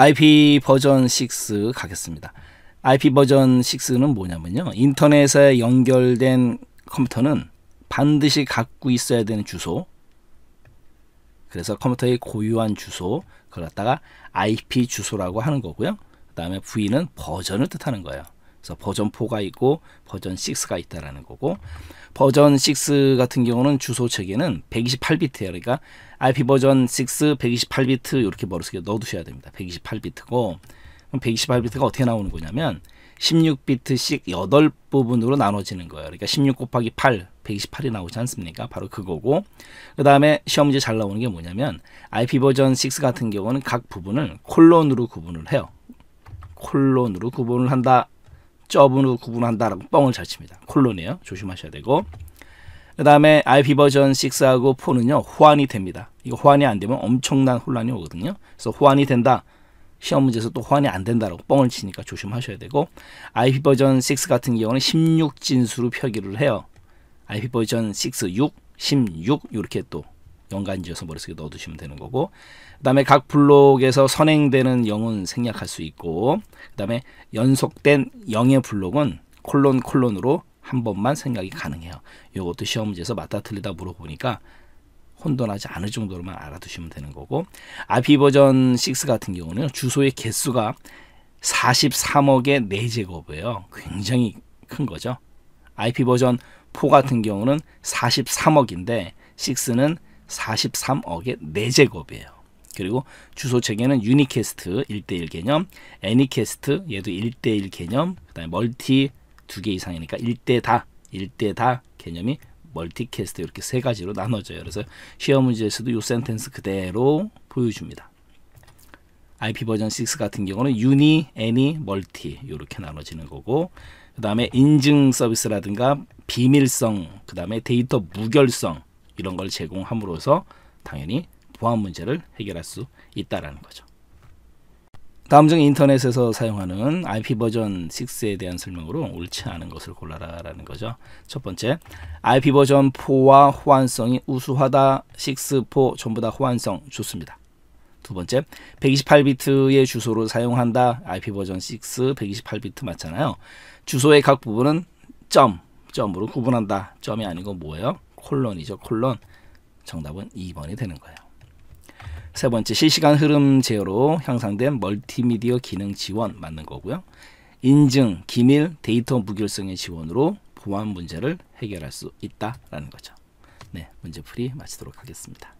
IP 버전 6 가겠습니다. IP 버전 6는 뭐냐면요. 인터넷에 연결된 컴퓨터는 반드시 갖고 있어야 되는 주소. 그래서 컴퓨터의 고유한 주소, 그걸 갖다가 IP 주소라고 하는 거고요. 그 다음에 V는 버전을 뜻하는 거예요. 그래서 버전 4가 있고 버전 6가 있다라는 거고 버전 6 같은 경우는 주소 체계는 128비트예요. 그러니까 IP 버전 6 128비트 이렇게 머릿속에 넣어두셔야 됩니다. 128비트고 그럼 128비트가 어떻게 나오는 거냐면 16비트씩 8부분으로 나눠지는 거예요. 그러니까 16 곱하기 8, 128이 나오지 않습니까? 바로 그거고 그 다음에 시험 문제 잘 나오는 게 뭐냐면 IP 버전 6 같은 경우는 각 부분을 콜론으로 구분을 해요. 콜론으로 구분을 한다 저분으로 구분한다라고 뻥을 잘 칩니다. 콜론이에요. 조심하셔야 되고. 그 다음에 IP 버전 6하고 4는요. 호환이 됩니다. 이거 호환이 안 되면 엄청난 혼란이 오거든요. 그래서 호환이 된다. 시험 문제에서 또 호환이 안 된다라고 뻥을 치니까 조심하셔야 되고 IP 버전 6 같은 경우는 16진수로 표기를 해요. IP 버전 6, 6, 16 이렇게 또 연관지어서 머릿속에 넣어두시면 되는 거고 그 다음에 각 블록에서 선행되는 영은 생략할 수 있고 그 다음에 연속된 영의 블록은 콜론 콜론으로 한 번만 생각이 가능해요. 이것도 시험 문제에서 맞다 틀리다 물어보니까 혼돈하지 않을 정도로만 알아두시면 되는 거고 IP 버전 6 같은 경우는 주소의 개수가 43억의 4제곱이에요. 굉장히 큰 거죠. IP 버전 4 같은 경우는 43억인데 6는 43억의 4제곱이에요. 그리고 주소 체계는 유니캐스트 1대1 개념, 애니캐스트 얘도 1대1 개념, 그다음에 멀티 2개 이상이니까 1대다, 1대다 개념이 멀티캐스트 이렇게 세 가지로 나눠져요. 그래서 시험 문제에서도 이 센텐스 그대로 보여줍니다. IP 버전 6 같은 경우는 유니, 애니, 멀티 이렇게 나눠지는 거고 그 다음에 인증 서비스라든가 비밀성, 그 다음에 데이터 무결성 이런 걸 제공함으로써 당연히 보안 문제를 해결할 수 있다라는 거죠. 다음 중 인터넷에서 사용하는 IP 버전 6에 대한 설명으로 옳지 않은 것을 골라라라는 거죠. 첫 번째, IP 버전 4와 호환성이 우수하다. 6, 4 전부 다 호환성 좋습니다. 두 번째, 128비트의 주소로 사용한다. IP 버전 6, 128비트 맞잖아요. 주소의 각 부분은 점, 점으로 구분한다. 점이 아니고 뭐예요? 콜론이죠. 콜론. 정답은 2번이 되는 거예요. 세 번째 실시간 흐름 제어로 향상된 멀티미디어 기능 지원 맞는 거고요. 인증, 기밀, 데이터 무결성의 지원으로 보안 문제를 해결할 수 있다라는 거죠. 네, 문제풀이 마치도록 하겠습니다.